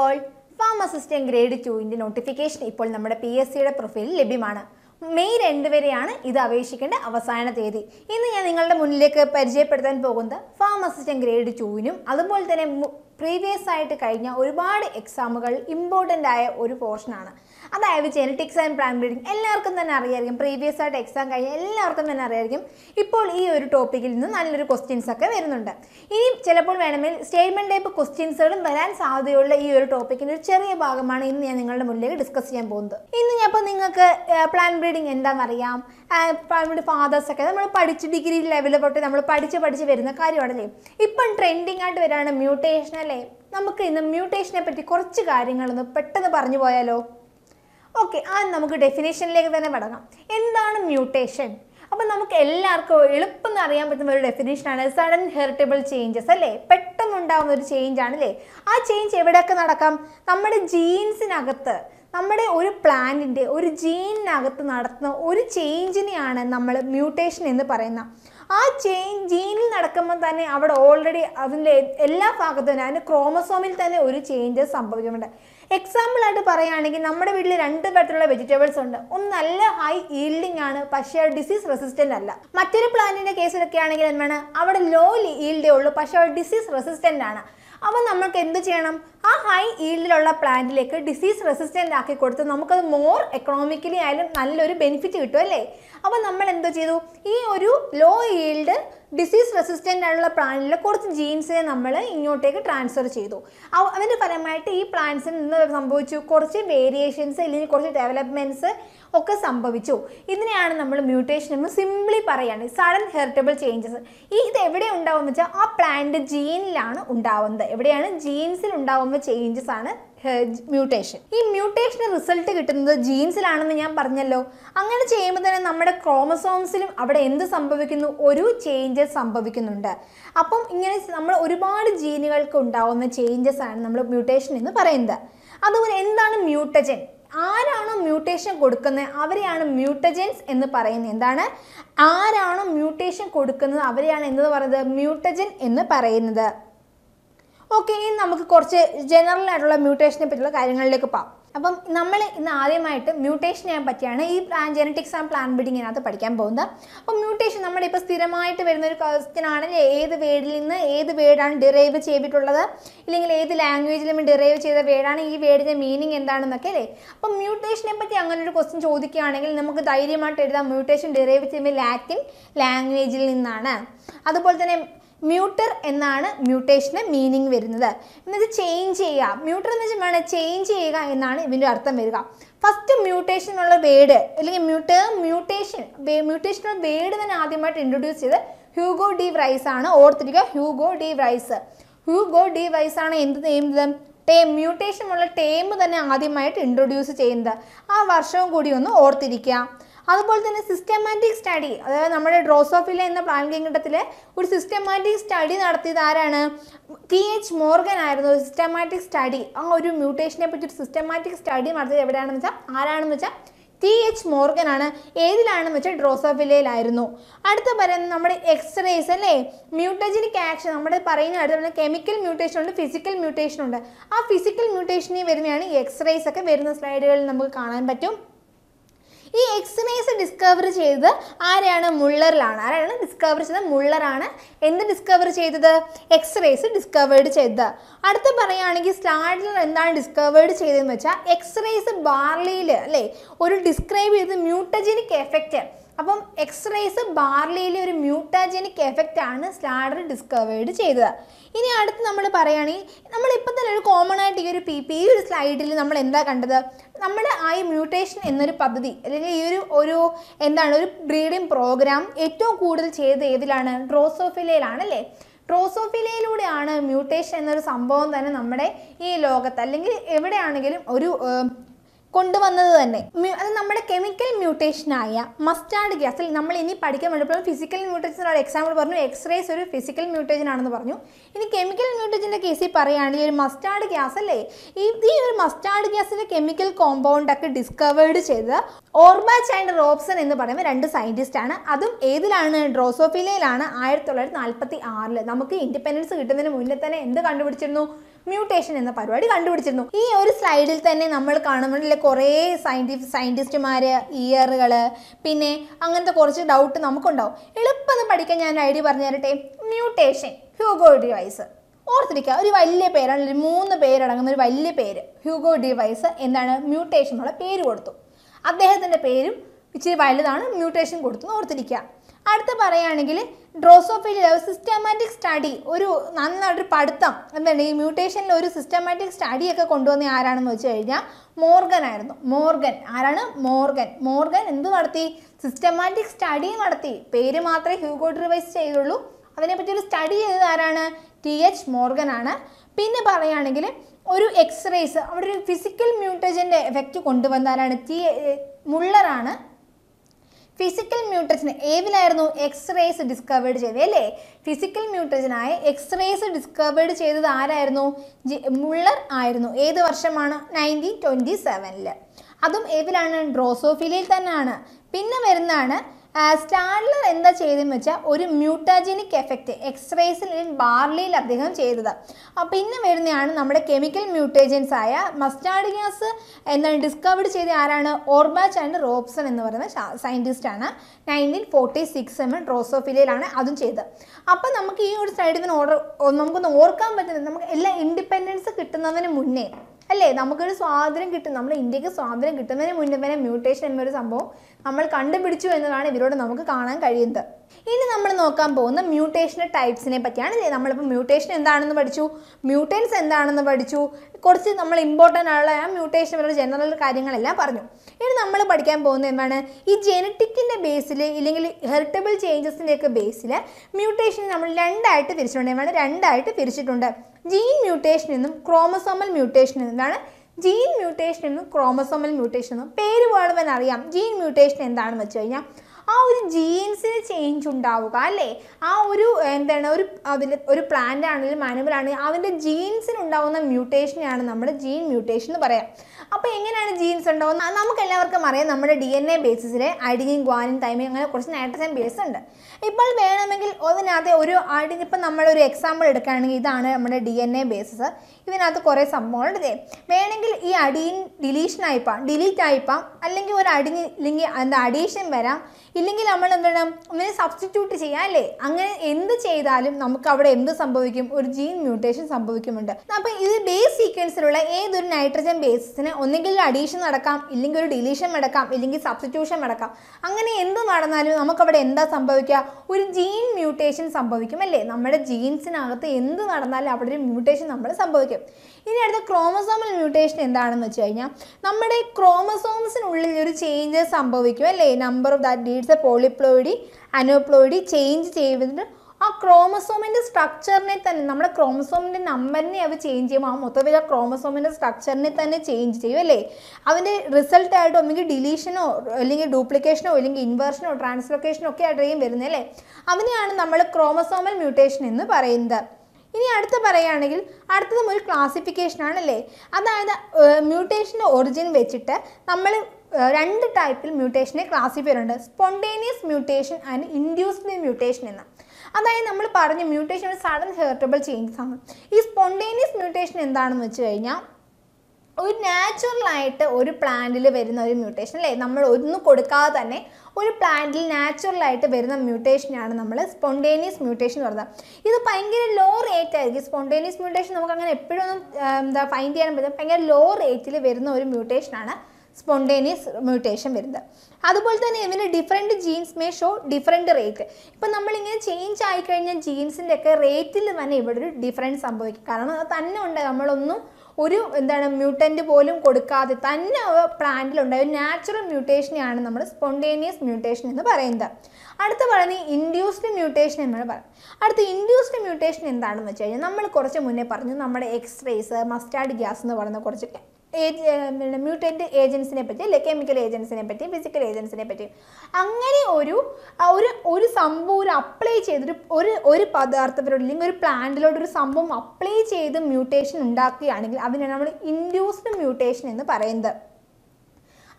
all farm assistant grade ടുവിൻ്റെ notification ഇപ്പോൾ നമ്മുടെ പി എസ് സിയുടെ പ്രൊഫൈലിൽ ലഭ്യമാണ് മെയ് രണ്ട് വരെയാണ് ഇത് അപേക്ഷിക്കേണ്ട അവസാന തീയതി ഇന്ന് ഞാൻ നിങ്ങളുടെ മുന്നിലേക്ക് പരിചയപ്പെടുത്താൻ പോകുന്നത് ഫാം അസിസ്റ്റൻറ്റ് ഗ്രേഡ് ടുവിനും അതുപോലെ തന്നെ പ്രീവിയസ് ആയിട്ട് കഴിഞ്ഞ ഒരുപാട് എക്സാമുകൾ ഇമ്പോർട്ടൻ്റ് ആയ ഒരു പോർഷനാണ് അതായത് ജെനറ്റിക്സ് ആൻഡ് പ്ലാൻ ബ്രീഡിങ് എല്ലാവർക്കും തന്നെ അറിയായിരിക്കും പ്രീവിയസ് ആയിട്ട് എക്സാം കഴിഞ്ഞ എല്ലാവർക്കും തന്നെ അറിയായിരിക്കും ഇപ്പോൾ ഈ ഒരു ടോപ്പിക്കിൽ നിന്ന് നല്ലൊരു ക്വസ്റ്റ്യൻസ് ഒക്കെ വരുന്നുണ്ട് ഇനി ചിലപ്പോൾ വേണമെങ്കിൽ സ്റ്റേറ്റ്മെൻറ്റ് ടൈപ്പ് ക്വസ്റ്റ്യൻസുകളും വരാൻ സാധ്യതയുള്ള ഈ ഒരു ടോപ്പിക്കിൻ്റെ ഒരു ചെറിയ ഭാഗമാണ് ഇന്ന് ഞാൻ നിങ്ങളുടെ മുന്നിലേക്ക് ഡിസ്കസ് ചെയ്യാൻ പോകുന്നത് ഇന്ന് ഞാൻ നിങ്ങൾക്ക് പ്ലാൻ ബ്രീഡിങ് എന്താണെന്നറിയാം പ്ലാൻ ബ്രീഡ് ഫാദേഴ്സൊക്കെ നമ്മൾ പഠിച്ച് ഡിഗ്രി ലെവലിൽ തൊട്ട് നമ്മൾ പഠിച്ച് പഠിച്ച് വരുന്ന കാര്യമാണല്ലേ ഇപ്പം ട്രെൻഡിങ് ആയിട്ട് വരാണ് മ്യൂട്ടേഷൻ അല്ലേ നമുക്ക് ഇന്ന് മ്യൂട്ടേഷനെ പറ്റി കുറച്ച് കാര്യങ്ങളൊന്ന് പെട്ടെന്ന് പറഞ്ഞു പോയാലോ ഓക്കെ ആ നമുക്ക് ഡെഫിനേഷനിലേക്ക് തന്നെ പടങ്ങാം എന്താണ് മ്യൂട്ടേഷൻ അപ്പം നമുക്ക് എല്ലാവർക്കും എളുപ്പം അറിയാൻ പറ്റുന്ന ഒരു ഡെഫിനേഷനാണ് സഡൻ ഹെറിറ്റബിൾ ചേഞ്ചസ് അല്ലേ പെട്ടെന്ന് ഉണ്ടാകുന്ന ഒരു ചേഞ്ച് ആണല്ലേ ആ ചേഞ്ച് എവിടെയൊക്കെ നടക്കാം നമ്മുടെ ജീൻസിനകത്ത് നമ്മുടെ ഒരു പ്ലാന്റിൻ്റെ ഒരു ജീനിനകത്ത് നടത്തുന്ന ഒരു ചേഞ്ചിനെയാണ് നമ്മൾ മ്യൂട്ടേഷൻ എന്ന് പറയുന്ന ആ ചേഞ്ച് ജീനിൽ നടക്കുമ്പോൾ തന്നെ അവിടെ ഓൾറെഡി അതിൻ്റെ എല്ലാ ഭാഗത്തും അതിൻ്റെ ക്രോമസോമിൽ തന്നെ ഒരു ചേഞ്ചസ് സംഭവിക്കുന്നുണ്ട് എക്സാമ്പിൾ ആയിട്ട് പറയുകയാണെങ്കിൽ നമ്മുടെ വീട്ടിൽ രണ്ട് തരത്തിലുള്ള വെജിറ്റബിൾസ് ഉണ്ട് ഒന്ന് നല്ല ഹൈ ഈൽഡിംഗ് ആണ് പക്ഷേ അത് ഡിസീസ് റെസിസ്റ്റന്റ് അല്ല മറ്റൊരു പ്ലാന്റിന്റെ കേസിലൊക്കെ ആണെങ്കിൽ എന്താണ് അവിടെ ലോ ഈൽഡേ ഉള്ളൂ പക്ഷേ അത് ഡിസീസ് റെസിസ്റ്റന്റ് ആണ് അപ്പോൾ നമുക്ക് എന്ത് ചെയ്യണം ആ ഹൈ ഈൽഡിലുള്ള പ്ലാന്റിലേക്ക് ഡിസീസ് റെസിസ്റ്റൻ്റ് ആക്കി കൊടുത്ത് നമുക്കത് മോർ എക്കണോമിക്കലി ആയാലും നല്ലൊരു ബെനിഫിറ്റ് കിട്ടും അല്ലേ അപ്പോൾ നമ്മൾ എന്ത് ചെയ്തു ഈ ഒരു ലോ ഈൽഡ് ഡിസീസ് റെസിസ്റ്റൻ്റ് ആയിട്ടുള്ള പ്ലാന്റിലെ കുറച്ച് ജീൻസിനെ നമ്മൾ ഇങ്ങോട്ടേക്ക് ട്രാൻസ്ഫർ ചെയ്തു അതിൻ്റെ ഫലമായിട്ട് ഈ പ്ലാന്റ്സിൽ നിന്ന് സംഭവിച്ചു കുറച്ച് വേരിയേഷൻസ് അല്ലെങ്കിൽ കുറച്ച് ഡെവലപ്മെൻറ്റ്സ് ഒക്കെ സംഭവിച്ചു ഇതിനെയാണ് നമ്മൾ മ്യൂട്ടേഷൻ എന്ന് സിംപ്ലി പറയുകയാണ് സഡൻ ഹെറിറ്റബിൾ ചേഞ്ചസ് ഈ ഇത് എവിടെ ഉണ്ടാവുമെന്ന് വെച്ചാൽ ആ പ്ലാന്റ് ജീനിലാണ് ഉണ്ടാവുന്നത് എവിടെയാണ് ജീൻസിൽ ഉണ്ടാവുന്ന ചേഞ്ചസ് ആണ് മ്യൂട്ടേഷൻ ഈ മ്യൂട്ടേഷന് റിസൾട്ട് കിട്ടുന്നത് ജീൻസിലാണെന്ന് ഞാൻ പറഞ്ഞല്ലോ അങ്ങനെ ചെയ്യുമ്പോൾ തന്നെ നമ്മുടെ ക്രോമസോംസിലും അവിടെ എന്ത് സംഭവിക്കുന്നു ഒരു ചേഞ്ചസ് സംഭവിക്കുന്നുണ്ട് അപ്പം ഇങ്ങനെ നമ്മൾ ഒരുപാട് ജീനുകൾക്ക് ഉണ്ടാവുന്ന ചേഞ്ചസ് ആണ് നമ്മൾ മ്യൂട്ടേഷൻ എന്ന് പറയുന്നത് അതുപോലെ എന്താണ് മ്യൂട്ടജൻ ആരാണോ മ്യൂട്ടേഷൻ കൊടുക്കുന്നത് അവരെയാണ് മ്യൂട്ടജൻസ് എന്ന് പറയുന്നത് എന്താണ് ആരാണോ മ്യൂട്ടേഷൻ കൊടുക്കുന്നത് അവരെയാണ് എന്ത് പറയുന്നത് മ്യൂട്ടജൻ എന്ന് പറയുന്നത് ഓക്കെ ഇനി നമുക്ക് കുറച്ച് ജനറൽ ആയിട്ടുള്ള മ്യൂട്ടേഷനെ പറ്റിയുള്ള കാര്യങ്ങളിലേക്ക് പോകാം അപ്പം നമ്മൾ ഇന്ന് ആദ്യമായിട്ട് മ്യൂട്ടേഷനെ പറ്റിയാണ് ഈ പ്ലാൻ ജെനറ്റിക്സ് ആൻഡ് പ്ലാൻ ബിൽഡിങ്ങിനകത്ത് പഠിക്കാൻ പോകുന്നത് അപ്പം മ്യൂട്ടേഷൻ നമ്മുടെ ഇപ്പോൾ സ്ഥിരമായിട്ട് വരുന്ന ഒരു ക്വസ്റ്റ്യൻ ആണല്ലേ ഏത് വേഡിൽ നിന്ന് ഏത് വേഡാണ് ഡിറൈവ് ചെയ്തിട്ടുള്ളത് ഇല്ലെങ്കിൽ ഏത് ലാംഗ്വേജിലും ഡിറൈവ് ചെയ്ത വേഡാണ് ഈ വേഡിൻ്റെ മീനിങ് എന്താണെന്നൊക്കെ അല്ലേ അപ്പം മ്യൂട്ടേഷനെ പറ്റി അങ്ങനെ ഒരു ക്വസ്റ്റ്യൻ ചോദിക്കുകയാണെങ്കിൽ നമുക്ക് ധൈര്യമായിട്ട് എഴുതാം മ്യൂട്ടേഷൻ ഡിറൈവ് ചെയ്യുമ്പോൾ ലാറ്റിൻ ലാംഗ്വേജിൽ നിന്നാണ് അതുപോലെ തന്നെ മ്യൂട്ടർ എന്നാണ് മ്യൂട്ടേഷന് മീനിങ് വരുന്നത് ഇന്നത് ചേഞ്ച് ചെയ്യുക മ്യൂട്ടർ എന്ന് വെച്ചാൽ ചേഞ്ച് ചെയ്യുക എന്നാണ് ഇതിൻ്റെ അർത്ഥം വരിക ഫസ്റ്റ് മ്യൂട്ടേഷൻ എന്നുള്ള വേർഡ് അല്ലെങ്കിൽ മ്യൂട്ട് മ്യൂട്ടേഷൻ മ്യൂട്ടേഷൻ ഉള്ള വേർഡ് തന്നെ ആദ്യമായിട്ട് ഇൻട്രൊഡ്യൂസ് ചെയ്ത് ഹ്യൂഗോ ഡി റൈസ് ആണ് ഓർത്തിരിക്കുക Hugo de Vries Hugo de Vries ആണ് എന്ത് ചെയ്യുന്നത് ടേം മ്യൂട്ടേഷൻ ഉള്ള ടേം തന്നെ ആദ്യമായിട്ട് ഇൻട്രൊഡ്യൂസ് ചെയ്യുന്നത് ആ വർഷവും കൂടി ഒന്ന് ഓർത്തിരിക്കുക അതുപോലെ തന്നെ സിസ്റ്റമാറ്റിക് സ്റ്റഡി അതായത് നമ്മുടെ ഡ്രോസോഫില എന്ന പ്ലാൻകിങ്കട്ടത്തിലെ ഒരു സിസ്റ്റമാറ്റിക് സ്റ്റഡി നടത്തിയത് ആരാണ് ടി എച്ച് മോർഗൻ ആയിരുന്നു ഒരു സിസ്റ്റമാറ്റിക് സ്റ്റഡി ആ ഒരു മ്യൂട്ടേഷനെ പറ്റി ഒരു സിസ്റ്റമാറ്റിക് സ്റ്റഡി നടത്തിയത് എവിടെയാണെന്ന് വെച്ചാൽ ആരാണെന്ന് വെച്ചാൽ ടി എച്ച് മോർഗൻ ആണ് ഏതിലാണെന്ന് വെച്ചാൽ ഡ്രോസോഫിലയിലായിരുന്നു അടുത്ത പറയുന്നത് നമ്മുടെ എക്സ്റേസ് അല്ലേ മ്യൂട്ടജിനിക് ആക്ഷൻ നമ്മുടെ പറയുന്ന അടുത്ത കെമിക്കൽ മ്യൂട്ടേഷൻ ഉണ്ട് ഫിസിക്കൽ മ്യൂട്ടേഷൻ ഉണ്ട് ആ ഫിസിക്കൽ മ്യൂട്ടേഷനിൽ വരുന്നതാണ് എക്സ്റേസ് ഒക്കെ വരുന്ന സ്ലൈഡുകളിൽ നമുക്ക് കാണാൻ പറ്റും ഈ എക്സ്റേസ് ഡിസ്കവർ ചെയ്തത് ആരെയാണ് മുള്ളറിലാണ് ആരാണ് ഡിസ്കവർ ചെയ്തത് മുള്ളറാണ് എന്ത് ഡിസ്കവർ ചെയ്തത് എക്സ്റേസ് ഡിസ്കവേർഡ് ചെയ്തത് അടുത്ത് പറയുകയാണെങ്കിൽ സ്ലാഡർ എന്താണ് ഡിസ്കവേർഡ് ചെയ്തതെന്ന് വെച്ചാൽ എക്സ്റേസ് ബാർലിയിൽ അല്ലേ ഒരു ഡിസ്ക്രൈബ് ചെയ്ത് മ്യൂട്ടജനിക് എഫക്റ്റ് അപ്പം എക്സ്റേസ് ബാർലിയിലെ ഒരു മ്യൂട്ടാജനിക് എഫക്റ്റ് ആണ് സ്ലാഡർ ഡിസ്കവേർഡ് ചെയ്തത് ഇനി അടുത്ത് നമ്മൾ പറയുകയാണെങ്കിൽ നമ്മളിപ്പോൾ തന്നെ ഒരു കോമൺ ആയിട്ട് ഈ ഒരു പി പി ഒരു സ്ലൈഡിൽ നമ്മൾ എന്താ കണ്ടത് നമ്മൾ ആ ഈ മ്യൂട്ടേഷൻ എന്നൊരു പദ്ധതി അല്ലെങ്കിൽ ഈ ഒരു ഒരു എന്താണ് ഒരു ബ്രീഡിംഗ് പ്രോഗ്രാം ഏറ്റവും കൂടുതൽ ചെയ്തത് ഏതിലാണ് ഡ്രോസോഫിലയിലാണ് അല്ലേ ട്രോസോഫിലയിലൂടെയാണ് മ്യൂട്ടേഷൻ എന്നൊരു സംഭവം തന്നെ നമ്മുടെ ഈ ലോകത്ത് അല്ലെങ്കിൽ എവിടെയാണെങ്കിലും ഒരു കൊണ്ടുവന്നത് തന്നെ അത് നമ്മുടെ കെമിക്കൽ മ്യൂട്ടേഷനായ മസ്റ്റാർഡ് ഗ്യാസിൽ നമ്മൾ ഇനി പഠിക്കാൻ വേണ്ടി ഫിസിക്കൽ മ്യൂട്ടേഷനോട് എക്സാമ്പിൾ പറഞ്ഞു എക്സ്റേസ് ഒരു ഫിസിക്കൽ മ്യൂട്ടേഷൻ ആണെന്ന് പറഞ്ഞു ഇനി കെമിക്കൽ മ്യൂട്ടേഷൻ്റെ കേസിൽ പറയുകയാണെങ്കിൽ ഒരു മസ്റ്റാർഡ് ഗ്യാസ് അല്ലേ ഈ ഈ ഒരു മസ്റ്റാർഡ് ഗ്യാസിൻ്റെ കെമിക്കൽ കോമ്പൗണ്ട് ഒക്കെ ഡിസ്കവേർഡ് ചെയ്തത് ഓർബാച്ച് ആൻഡ് റോബ്സൺ എന്ന് പറയുന്ന രണ്ട് ആണ് അതും ഏതിലാണ് ഡ്രോസോഫിലയിലാണ് ആയിരത്തി തൊള്ളായിരത്തി നാൽപ്പത്തി ആറിൽ നമുക്ക് ഇൻഡിപെൻഡൻസ് കിട്ടുന്നതിന് മുന്നേ തന്നെ എന്ത് കണ്ടുപിടിച്ചിരുന്നു മ്യൂട്ടേഷൻ എന്ന പരിപാടി കണ്ടുപിടിച്ചിരുന്നു ഈ ഒരു സ്ലൈഡിൽ തന്നെ നമ്മൾ കാണുന്നുണ്ടല്ലേ കുറേ സയൻറ്റിഫിക് സയൻറ്റിസ്റ്റുമാർ ഇയറുകൾ പിന്നെ അങ്ങനത്തെ കുറച്ച് ഡൗട്ട് നമുക്കുണ്ടാവും എളുപ്പം പഠിക്കാൻ ഞാൻ ഐഡിയ പറഞ്ഞു തരട്ടെ മ്യൂട്ടേഷൻ ഹ്യൂഗോ ഡിവൈസ് ഓർത്തിരിക്കുക ഒരു വലിയ പേരാണ് ഒരു മൂന്ന് പേരടങ്ങുന്ന ഒരു വലിയ പേര് ഹ്യൂഗോ ഡിവൈസ് എന്താണ് മ്യൂട്ടേഷൻ എന്നുള്ള പേര് കൊടുത്തു അദ്ദേഹത്തിൻ്റെ പേരും ഇച്ചിരി വലുതാണ് മ്യൂട്ടേഷൻ കൊടുത്തു ഓർത്തിരിക്കുക അടുത്ത് പറയുകയാണെങ്കിൽ ഡ്രോസോഫിലി ഒരു സിസ്റ്റമാറ്റിക് സ്റ്റഡി ഒരു നന്നായിട്ടൊരു പഠിത്തം എന്താണ് ഈ മ്യൂട്ടേഷനിൽ ഒരു സിസ്റ്റമാറ്റിക് സ്റ്റഡിയൊക്കെ കൊണ്ടുവന്ന ആരാണെന്ന് വെച്ച് കഴിഞ്ഞാൽ മോർഗൻ ആയിരുന്നു മോർഗൻ ആരാണ് മോർഗൻ മോർഗൻ എന്ത് നടത്തി സിസ്റ്റമാറ്റിക് സ്റ്റഡി നടത്തി പേര് മാത്രമേ ഹ്യൂഗോട്ട് റിവൈസ് ചെയ്യുള്ളൂ അതിനെപ്പറ്റി ഒരു സ്റ്റഡി ചെയ്തത് ആരാണ് ടി എച്ച് മോർഗൻ ആണ് പിന്നെ പറയുകയാണെങ്കിൽ ഒരു എക്സ്റേസ് അവിടെ ഒരു ഫിസിക്കൽ മ്യൂട്ടജൻ്റെ എഫക്റ്റ് കൊണ്ടുവന്നാലാണ് ടി മുള്ളറാണ് ഫിസിക്കൽ മ്യൂട്ടജൻ ഏവിലായിരുന്നു എക്സ്റേസ് ഡിസ്കവേർഡ് ചെയ്തത് അല്ലേ ഫിസിക്കൽ മ്യൂട്ടജനായ എക്സ്റേസ് ഡിസ്കവേർഡ് ചെയ്തത് ആരായിരുന്നു മുള്ളർ ആയിരുന്നു ഏത് വർഷമാണ് നയൻറ്റീൻ ട്വൻറ്റി സെവനിൽ അതും ഏവിലാണ് ഡ്രോസോഫിലയിൽ തന്നെയാണ് പിന്നെ വരുന്നതാണ് സ്റ്റാൻലർ എന്താ ചെയ്തതെന്ന് വെച്ചാൽ ഒരു മ്യൂട്ടാജിനിക് എഫക്റ്റ് എക്സ്റേസിൽ ബാർലിയിൽ അദ്ദേഹം ചെയ്തത് പിന്നെ വരുന്നതാണ് നമ്മുടെ കെമിക്കൽ മ്യൂട്ടേജൻസ് ആയ മസ്റ്റാർഡ് ഗ്യാസ് എന്താണ് ഡിസ്കവർഡ് ചെയ്ത ആരാണ് ഓർബാച്ച് ആൻഡ് റോബ്സൺ എന്ന് പറയുന്ന ആണ് നയൻറ്റീൻ ഫോർട്ടി സിക്സ് എം ഡ്രോസോഫിലയിലാണ് അതും ചെയ്തത് അപ്പം നമുക്ക് ഈ ഒരു സൈഡിൽ നിന്ന് ഓർഡർ നമുക്കൊന്ന് ഓർക്കാൻ പറ്റുന്നത് നമുക്ക് എല്ലാ ഇൻഡിപെൻഡൻസ് കിട്ടുന്നതിന് മുന്നേ അല്ലേ നമുക്കൊരു സ്വാതന്ത്ര്യം കിട്ടും നമ്മുടെ ഇന്ത്യക്ക് സ്വാതന്ത്ര്യം കിട്ടുന്നതിന് മുന്നേ തന്നെ മ്യൂട്ടേഷൻ എന്നൊരു സംഭവം നമ്മൾ കണ്ടുപിടിച്ചു എന്നതാണ് ഇതിലൂടെ നമുക്ക് കാണാൻ കഴിയുന്നത് ഇനി നമ്മൾ നോക്കാൻ പോകുന്ന മ്യൂട്ടേഷൻ ടൈപ്സിനെ പറ്റിയാണ് നമ്മളിപ്പോൾ മ്യൂട്ടേഷൻ എന്താണെന്ന് പഠിച്ചു മ്യൂട്ടൻസ് എന്താണെന്ന് പഠിച്ചു കുറച്ച് നമ്മൾ ഇമ്പോർട്ടൻ്റ് ആയുള്ള ആ മ്യൂട്ടേഷൻ വരെ ജനറൽ കാര്യങ്ങളെല്ലാം പറഞ്ഞു ഇനി നമ്മൾ പഠിക്കാൻ പോകുന്ന എന്താണ് ഈ ജനറ്റിക്കിൻ്റെ ബേസിൽ ഇല്ലെങ്കിൽ ഹെറിറ്റബിൾ ചേഞ്ചസിൻ്റെയൊക്കെ ബേസിൽ മ്യൂട്ടേഷൻ നമ്മൾ രണ്ടായിട്ട് തിരിച്ചിട്ടുണ്ട് എന്താണ് രണ്ടായിട്ട് തിരിച്ചിട്ടുണ്ട് ജീൻ മ്യൂട്ടേഷൻ എന്നും ക്രോമസോമൽ മ്യൂട്ടേഷൻ എന്നാണ് ജീൻ മ്യൂട്ടേഷൻ എന്നും ക്രോമസോമൽ മ്യൂട്ടേഷൻ എന്നും പേര് വേണമെന്ന് അറിയാം ജീൻ മ്യൂട്ടേഷൻ എന്താണെന്ന് വെച്ച് കഴിഞ്ഞാൽ ആ ഒരു ജീൻസിന് ചേഞ്ച് ഉണ്ടാവുക അല്ലേ ആ ഒരു എന്താണ് ഒരു അതിൽ ഒരു പ്ലാന്റ് ആണെങ്കിലും ആനിമൽ ആണെങ്കിലും അതിൻ്റെ ജീൻസിന് ഉണ്ടാവുന്ന മ്യൂട്ടേഷനെയാണ് നമ്മുടെ ജീൻ മ്യൂട്ടേഷൻ എന്ന് പറയാം അപ്പോൾ എങ്ങനെയാണ് ജീൻസ് ഉണ്ടാവുന്നത് നമുക്ക് എല്ലാവർക്കും അറിയാം നമ്മുടെ ഡി എൻ എ ബേസിസിൽ അഡിനിൻ ഗ്വാനിൻ തൈമിൻ അങ്ങനെ കുറച്ച് നൈട്രജൻ ബേസ് ഉണ്ട് ഇപ്പോൾ വേണമെങ്കിൽ അതിനകത്ത് ഒരു അഡിൻ ഇപ്പം നമ്മളൊരു എക്സാമ്പിൾ എടുക്കുകയാണെങ്കിൽ ഇതാണ് നമ്മുടെ ഡി എൻ എ ബേസിസ് ഇതിനകത്ത് കുറേ സംഭവങ്ങളുണ്ട് വേണമെങ്കിൽ ഈ അടിയൻ ഡിലീഷൻ ആയിപ്പാം ഡിലീറ്റ് ആയിപ്പം അല്ലെങ്കിൽ ഒരു അടി ഇല്ലെങ്കിൽ എന്താ അഡീഷൻ വരാം ഇല്ലെങ്കിൽ നമ്മൾ എന്ത് വേണം ഒന്നിനെ സബ്സ്റ്റിറ്റ്യൂട്ട് ചെയ്യാം അല്ലേ അങ്ങനെ എന്ത് ചെയ്താലും നമുക്ക് അവിടെ എന്ത് സംഭവിക്കും ഒരു ജീൻ മ്യൂട്ടേഷൻ സംഭവിക്കുന്നുണ്ട് അപ്പം ഇത് ബേസ് സീക്വൻസിലുള്ള ഏതൊരു നൈട്രജൻ ബേസിന് ഒന്നെങ്കിൽ ഒരു അഡീഷൻ നടക്കാം ഇല്ലെങ്കിൽ ഒരു ഡിലീഷൻ നടക്കാം ഇല്ലെങ്കിൽ സബ്സ്റ്റിറ്റ്യൂഷൻ നടക്കാം അങ്ങനെ എന്ത് നടന്നാലും നമുക്കവിടെ എന്താ സംഭവിക്കുക ഒരു ജീൻ മ്യൂട്ടേഷൻ സംഭവിക്കും അല്ലേ നമ്മുടെ ജീൻസിനകത്ത് എന്ത് നടന്നാലും അവിടെ ഒരു മ്യൂട്ടേഷൻ നമ്മൾ സംഭവിക്കും വരും ഇനി അടുത്ത ക്രോമസോമൽ മ്യൂട്ടേഷൻ എന്താണെന്ന് വെച്ച് കഴിഞ്ഞാൽ നമ്മുടെ ക്രോമസോംസിനുള്ളിൽ ഒരു ചേഞ്ച് സംഭവിക്കും അല്ലേ നമ്പർ ഓഫ് ദാറ്റ് ഡീഡ്സ് എ പോളിപ്ലോയിഡി അനോപ്ലോയിഡി ചേഞ്ച് ചെയ്തിട്ട് ആ ക്രോമസോമിൻ്റെ സ്ട്രക്ചറിനെ തന്നെ നമ്മുടെ ക്രോമസോമിൻ്റെ നമ്പറിനെ അവർ ചേഞ്ച് ചെയ്യുമ്പോൾ ആ മൊത്തത്തിൽ ആ ക്രോമസോമിൻ്റെ സ്ട്രക്ചറിനെ തന്നെ ചേഞ്ച് ചെയ്യും അല്ലേ അതിൻ്റെ റിസൾട്ടായിട്ടോ അല്ലെങ്കിൽ ഡിലീഷനോ അല്ലെങ്കിൽ ഡ്യൂപ്ലിക്കേഷനോ അല്ലെങ്കിൽ ഇൻവേർഷനോ ട്രാൻസ്ലൊക്കേഷനോ ഒക്കെ ആയിട്ടായിരിക്കും വരുന്നത് അല്ലേ അതിനെയാണ് നമ്മൾ ക്രോമസോമൽ മ്യൂട്ടേഷൻ എന്ന് പറയുന്നത് ഇനി അടുത്ത പറയുകയാണെങ്കിൽ അടുത്തതും ഒരു ആണല്ലേ അതായത് മ്യൂട്ടേഷൻ്റെ ഒറിജിൻ വെച്ചിട്ട് നമ്മൾ രണ്ട് ടൈപ്പിൽ മ്യൂട്ടേഷനെ ക്ലാസിഫൈ ഉണ്ട് spontaneous mutation and induced mutation എന്ന് അതായത് നമ്മൾ പറഞ്ഞു മ്യൂട്ടേഷൻ ഒരു സഡൻ ഹെറിറ്റബിൾ ചേഞ്ചസ് ആണ് ഈ സ്പോണ്ടേനിയസ് മ്യൂട്ടേഷൻ എന്താണെന്ന് വെച്ച് കഴിഞ്ഞാൽ ഒരു നാച്ചുറലായിട്ട് ഒരു പ്ലാന്റിൽ വരുന്ന ഒരു മ്യൂട്ടേഷൻ അല്ലേ നമ്മൾ ഒന്നും കൊടുക്കാതെ തന്നെ ഒരു പ്ലാന്റിൽ നാച്ചുറലായിട്ട് വരുന്ന മ്യൂട്ടേഷനാണ് നമ്മൾ സ്പോണ്ടേനിയസ് മ്യൂട്ടേഷൻ എന്ന് പറയുന്നത് ഇത് ഭയങ്കര ലോ റേറ്റ് ആയിരിക്കും സ്പോണ്ടേനിയസ് മ്യൂട്ടേഷൻ നമുക്ക് അങ്ങനെ എപ്പോഴൊന്നും എന്താ ഫൈൻഡ് ചെയ്യാൻ പറ്റും ഭയങ്കര ലോ റേറ്റിൽ വരുന്ന ഒരു മ്യൂട്ടേഷനാണ് സ്പോണ്ടേനിയസ് മ്യൂട്ടേഷൻ വരുന്നത് അതുപോലെ തന്നെ ഇവന് different genes may show different rate ഇപ്പം നമ്മളിങ്ങനെ ചേഞ്ച് ആയിക്കഴിഞ്ഞാൽ ജീൻസിൻ്റെ ഒക്കെ റേറ്റിൽ തന്നെ ഇവിടെ ഒരു ഡിഫറൻസ് സംഭവിക്കും കാരണം അത് തന്നെ ഉണ്ട് നമ്മളൊന്നും ഒരു എന്താണ് മ്യൂട്ടൻ്റ് പോലും കൊടുക്കാതെ തന്നെ പ്ലാന്റിലുണ്ടായ ഒരു നാച്ചുറൽ മ്യൂട്ടേഷനെയാണ് നമ്മൾ സ്പോണ്ടേനിയസ് മ്യൂട്ടേഷൻ എന്ന് പറയുന്നത് അടുത്ത പറയുന്നത് ഇൻഡ്യൂസ്ഡ് മ്യൂട്ടേഷൻ എന്നാണ് പറയുന്നത് അടുത്ത ഇൻഡ്യൂസ്ഡ് മ്യൂട്ടേഷൻ എന്താണെന്ന് വെച്ച് കഴിഞ്ഞാൽ നമ്മൾ കുറച്ച് മുന്നേ പറഞ്ഞു നമ്മുടെ എക്സ്റേസ് മസ്റ്റാർഡ് ഗ്യാസ് എന്ന് പറയുന്ന കുറച്ചൊക്കെ മ്യൂട്ടൻ്റ് ഏജൻസിനെ പറ്റി അല്ലെ കെമിക്കൽ ഏജൻസിനെ പറ്റി ഫിസിക്കൽ ഏജൻസിനെ പറ്റി അങ്ങനെ ഒരു ഒരു ഒരു സംഭവം ഒരു അപ്ലൈ ചെയ്തൊരു ഒരു ഒരു പദാർത്ഥത്തിലോട് അല്ലെങ്കിൽ ഒരു പ്ലാന്റിലോട്ട് ഒരു സംഭവം അപ്ലൈ ചെയ്ത് മ്യൂട്ടേഷൻ ഉണ്ടാക്കുകയാണെങ്കിൽ അതിനാണ് നമ്മൾ ഇൻഡ്യൂസ്ഡ് മ്യൂട്ടേഷൻ എന്ന് പറയുന്നത്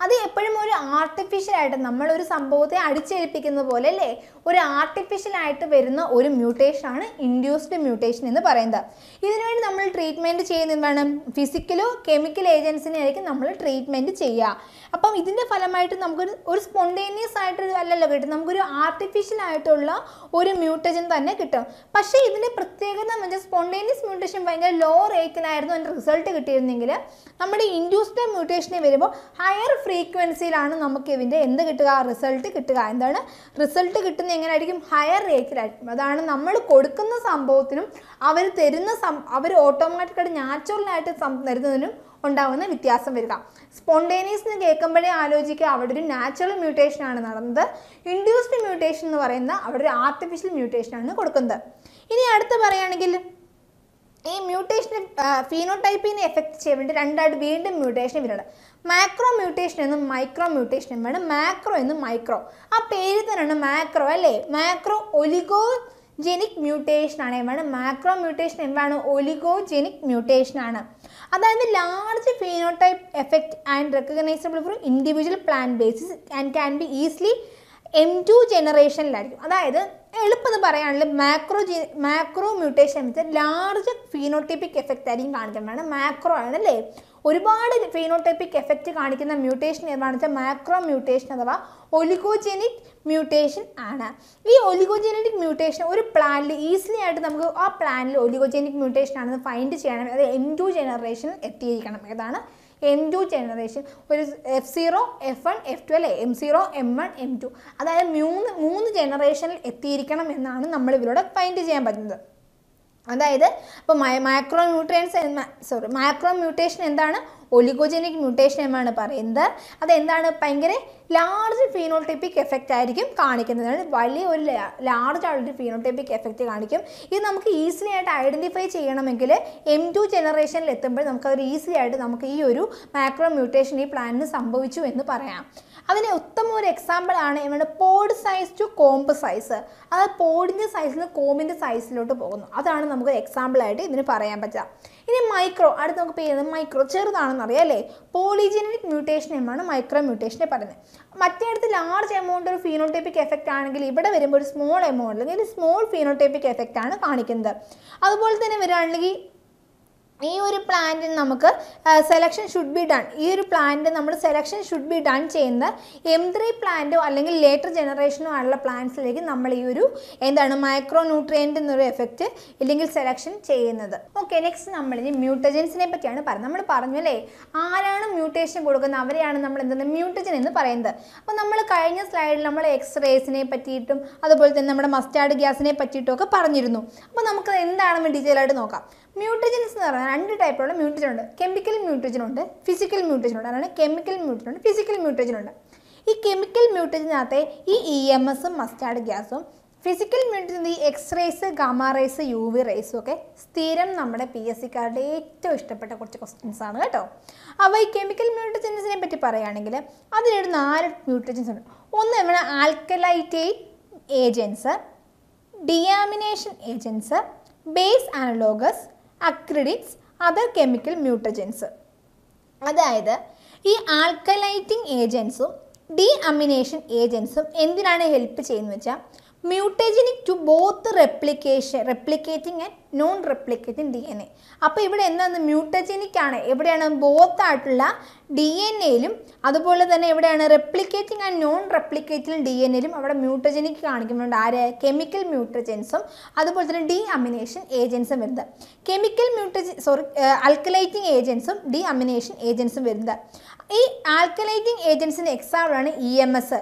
അത് എപ്പോഴും ഒരു ആർട്ടിഫിഷ്യലായിട്ട് നമ്മളൊരു സംഭവത്തെ അടിച്ചേൽപ്പിക്കുന്ന പോലെ അല്ലേ ഒരു ആർട്ടിഫിഷ്യലായിട്ട് വരുന്ന ഒരു മ്യൂട്ടേഷനാണ് ഇൻഡ്യൂസ്ഡ് മ്യൂട്ടേഷൻ എന്ന് പറയുന്നത് ഇതിനുവേണ്ടി നമ്മൾ ട്രീറ്റ്മെൻറ്റ് ചെയ്യുന്ന എന്താണ് ഫിസിക്കലോ കെമിക്കൽ ഏജൻസിനെ ആയിരിക്കും നമ്മൾ ട്രീറ്റ്മെൻറ്റ് ചെയ്യുക അപ്പം ഇതിൻ്റെ ഫലമായിട്ട് നമുക്കൊരു ഒരു സ്പോണ്ടേനിയസ് ആയിട്ട് അല്ലല്ലോ കിട്ടും നമുക്കൊരു ആർട്ടിഫിഷ്യൽ ആയിട്ടുള്ള ഒരു മ്യൂട്ടജൻ തന്നെ കിട്ടും പക്ഷേ ഇതിൻ്റെ പ്രത്യേകത എന്ന് വെച്ചാൽ സ്പോണ്ടേനിയസ് മ്യൂട്ടേഷൻ ഭയങ്കര ലോ റേറ്റിലായിരുന്നു അതിൻ്റെ റിസൾട്ട് കിട്ടിയിരുന്നെങ്കിൽ നമ്മുടെ ഇൻഡ്യൂസ്ഡ് മ്യൂട്ടേഷനെ വരുമ്പോൾ ഹയർ ഫ്രീക്വൻസിയിലാണ് നമുക്ക് ഇതിൻ്റെ എന്ത് കിട്ടുക റിസൾട്ട് കിട്ടുക എന്താണ് റിസൾട്ട് കിട്ടുന്ന എങ്ങനെയായിരിക്കും ഹയർ റേറ്റിലായിരിക്കും അതാണ് നമ്മൾ കൊടുക്കുന്ന സംഭവത്തിനും അവർ തരുന്ന സം അവർ ഓട്ടോമാറ്റിക്കായിട്ട് നാച്ചുറലായിട്ട് തരുന്നതിനും ഉണ്ടാവുന്ന വ്യത്യാസം വരിക സ്പോണ്ടേനിയസ് എന്ന് കേൾക്കുമ്പോഴേ ആലോചിക്കുക അവിടെ ഒരു നാച്ചുറൽ മ്യൂട്ടേഷൻ ആണ് നടന്നത് ഇൻഡ്യൂസ്ഡ് മ്യൂട്ടേഷൻ എന്ന് പറയുന്ന അവിടെ ഒരു ആർട്ടിഫിഷ്യൽ മ്യൂട്ടേഷൻ ആണ് കൊടുക്കുന്നത് ഇനി അടുത്ത് പറയുകയാണെങ്കിൽ ഈ മ്യൂട്ടേഷൻ ഫീനോടൈപ്പിനെ എഫക്റ്റ് ചെയ്യാൻ വേണ്ടി രണ്ടായിട്ട് വീണ്ടും മ്യൂട്ടേഷൻ വരുന്നുണ്ട് മാക്രോ മ്യൂട്ടേഷൻ എന്നും മൈക്രോ മ്യൂട്ടേഷൻ വേണം മാക്രോ എന്നും മൈക്രോ ആ പേര് തന്നെയാണ് മാക്രോ അല്ലേ മാക്രോ ഒലിഗോ ജെനിക് മ്യൂട്ടേഷൻ ആണ് എന്താണ് മാക്രോ മ്യൂട്ടേഷൻ എന്താണ് ജെനിക് മ്യൂട്ടേഷൻ ആണ് അതായത് large phenotype effect and recognisable for individual plant basis and can be easily M two ജനറേഷനിലായിരിക്കും അതായത് എളുപ്പത് പറയുകയാണെങ്കിൽ മാക്രോ ജി മാക്രോ മ്യൂട്ടേഷൻ വെച്ചാൽ ലാർജ് ഫീനോട്ടിപ്പിക് എഫക്റ്റ് ആയിരിക്കും കാണിക്കുന്നത് മാക്രോ ആണ് അല്ലേ ഒരുപാട് ഫീനോടൈപ്പിക് എഫക്റ്റ് കാണിക്കുന്ന മ്യൂട്ടേഷൻ ഏതാണ് വെച്ചാൽ മാക്രോ മ്യൂട്ടേഷൻ അഥവാ ഒലിഗോജെനിക് മ്യൂട്ടേഷൻ ആണ് ഈ ഒലിഗോജെനിക് മ്യൂട്ടേഷൻ ഒരു പ്ലാനിൽ ഈസിലി ആയിട്ട് നമുക്ക് ആ പ്ലാനിൽ ഒലിഗോജെനിക് മ്യൂട്ടേഷൻ ആണെന്ന് ഫൈൻഡ് ചെയ്യണം അത് എൻ ടു ജനറേഷനിൽ എത്തിയിരിക്കണം ഏതാണ് എൻ ടു ജനറേഷൻ ഒരു F zero F one F twelve M zero M one M two അതായത് മൂന്ന് മൂന്ന് ജനറേഷനിൽ എത്തിയിരിക്കണം എന്നാണ് നമ്മൾ ഇവരോട് ഫൈൻഡ് ചെയ്യാൻ പറ്റുന്നത് അതായത് ഇപ്പോൾ micro nutrients sorry micro mutation എന്താണ് ഒലിഗോജനിക് മ്യൂട്ടേഷൻ എന്നാണ് പറയുന്നത് അതെന്താണ് ഭയങ്കര ലാർജ് ഫീനോടൈപ്പിക് എഫക്റ്റ് ആയിരിക്കും കാണിക്കുന്നത് വലിയ ഒരു ലാർജ് ആയിട്ട് ഫീനോടൈപ്പിക് എഫക്റ്റ് കാണിക്കും ഇത് നമുക്ക് ഈസിലി ആയിട്ട് ഐഡൻറ്റിഫൈ ചെയ്യണമെങ്കിൽ എം ടു ജനറേഷനിൽ എത്തുമ്പോൾ നമുക്ക് ഈസിലി ഈസി ആയിട്ട് നമുക്ക് ഈ ഒരു മാക്രോ മ്യൂട്ടേഷൻ ഈ പ്ലാനിന് സംഭവിച്ചു എന്ന് പറയാം അതിൻ്റെ ഉത്തമ ഒരു എക്സാമ്പിൾ ആണ് ഇവരുടെ pod size to comb size അതായത് പോഡിൻ്റെ സൈസിൽ നിന്ന് കോമ്പിൻ്റെ സൈസിലോട്ട് പോകുന്നു അതാണ് നമുക്ക് എക്സാമ്പിളായിട്ട് ഇതിന് പറയാൻ പറ്റുക ഇനി മൈക്രോ അടുത്ത് നമുക്ക് പേര് മൈക്രോ ചെറുതാണെന്ന് അറിയാം അല്ലേ പോളിജനറ്റിക് മ്യൂട്ടേഷൻ എന്നാണ് മൈക്രോ മ്യൂട്ടേഷനെ പറയുന്നത് അടുത്ത് ലാർജ് എമൗണ്ട് ഒരു ഫീനോടൈപ്പിക് എഫക്റ്റ് ആണെങ്കിൽ ഇവിടെ വരുമ്പോൾ ഒരു സ്മോൾ എമൗണ്ട് അല്ലെങ്കിൽ സ്മോൾ ഫീനോടൈപ്പിക് എഫക്റ്റ് ആണ് കാണിക്കുന്നത് അതുപോലെ തന്നെ വരികയാണെങ്കിൽ ഈ ഒരു പ്ലാന്റിന് നമുക്ക് സെലക്ഷൻ ഷുഡ് ബി ഡൺ ഈ ഒരു പ്ലാന്റ് നമ്മൾ സെലക്ഷൻ ഷുഡ് ബി ഡൺ ചെയ്യുന്ന എം ത്രീ പ്ലാന്റോ അല്ലെങ്കിൽ ലേറ്റർ ജനറേഷനോ ആയുള്ള പ്ലാന്റ്സിലേക്ക് നമ്മൾ ഈ ഒരു എന്താണ് മൈക്രോ ന്യൂട്രിയൻ്റ് എന്നൊരു എഫക്റ്റ് ഇല്ലെങ്കിൽ സെലക്ഷൻ ചെയ്യുന്നത് ഓക്കെ നെക്സ്റ്റ് നമ്മളിനി മ്യൂട്ടജൻസിനെ പറ്റിയാണ് പറയുന്നത് നമ്മൾ പറഞ്ഞു അല്ലേ ആരാണ് മ്യൂട്ടേഷൻ കൊടുക്കുന്നത് അവരെയാണ് നമ്മൾ എന്താണ് മ്യൂട്ടജൻ എന്ന് പറയുന്നത് അപ്പോൾ നമ്മൾ കഴിഞ്ഞ സ്ലൈഡിൽ നമ്മൾ എക്സ്റേസിനെ പറ്റിയിട്ടും അതുപോലെ തന്നെ നമ്മുടെ മസ്റ്റാർഡ് ഗ്യാസിനെ പറ്റിയിട്ടും ഒക്കെ പറഞ്ഞിരുന്നു അപ്പോൾ നമുക്ക് എന്താണെന്ന് ഡീറ്റെയിൽ ആയിട്ട് നോക്കാം മ്യൂട്ടജൻസ് എന്ന് പറഞ്ഞാൽ രണ്ട് ടൈപ്പുള്ള മ്യൂട്ടജൻ ഉണ്ട് കെമിക്കൽ മ്യൂട്ടജൻ ഉണ്ട് ഫിസിക്കൽ മ്യൂട്ടജൻ ഉണ്ട് അതാണ് കെമിക്കൽ മ്യൂട്ടജൻ ഉണ്ട് ഫിസിക്കൽ മ്യൂട്ടജൻ ഉണ്ട് ഈ കെമിക്കൽ മ്യൂട്ടജനകത്തെ ഈ ഇ എം എസും മസ്റ്റാർഡ് ഗ്യാസും ഫിസിക്കൽ മ്യൂട്ടജൻ ഈ X rays gamma rays U V റേസും ഒക്കെ സ്ഥിരം നമ്മുടെ പി എസ് സിക്കാരുടെ ഏറ്റവും ഇഷ്ടപ്പെട്ട കുറച്ച് ക്വസ്റ്റ്യൻസ് ആണ് കേട്ടോ അപ്പോൾ ഈ കെമിക്കൽ മ്യൂട്ടജൻസിനെ പറ്റി പറയുകയാണെങ്കിൽ അതിനൊരു നാല് മ്യൂട്ടജൻസ് ഉണ്ട് ഒന്ന് നമ്മുടെ ആൽക്കലൈറ്റേറ്റ് agents deamination agents base analogues acridines other chemical mutagens അതായത് ഈ ആൽക്കലൈറ്റിംഗ് ഏജൻസും ഡി അമിനേഷൻ ഏജൻസും എന്തിനാണ് ഹെൽപ്പ് ചെയ്യുന്നത് വെച്ചാൽ mutagenic to both replication replicating and non replicating D N A അപ്പോൾ ഇവിടെ എന്താണ് മ്യൂട്ടജനിക് ആണ് എവിടെയാണ് ബോത്ത് ആയിട്ടുള്ള ഡി എൻ എയിലും അതുപോലെ തന്നെ എവിടെയാണ് replicating and non replicating D N എയിലും അവിടെ മ്യൂട്ടജനിക് കാണിക്കുന്നുണ്ട് ആര് കെമിക്കൽ മ്യൂട്ടജൻസും അതുപോലെ തന്നെ ഡി അമിനേഷൻ ഏജൻസും വരുന്നത് കെമിക്കൽ മ്യൂട്ടജൻ സോറി അൽക്കലൈറ്റിംഗ് ഏജൻസും ഡി അമിനേഷൻ ഏജൻസും വരുന്നത് ഈ ആൽക്കലൈറ്റിംഗ് ഏജൻസിൻ്റെ എക്സാമ്പിളാണ് E M S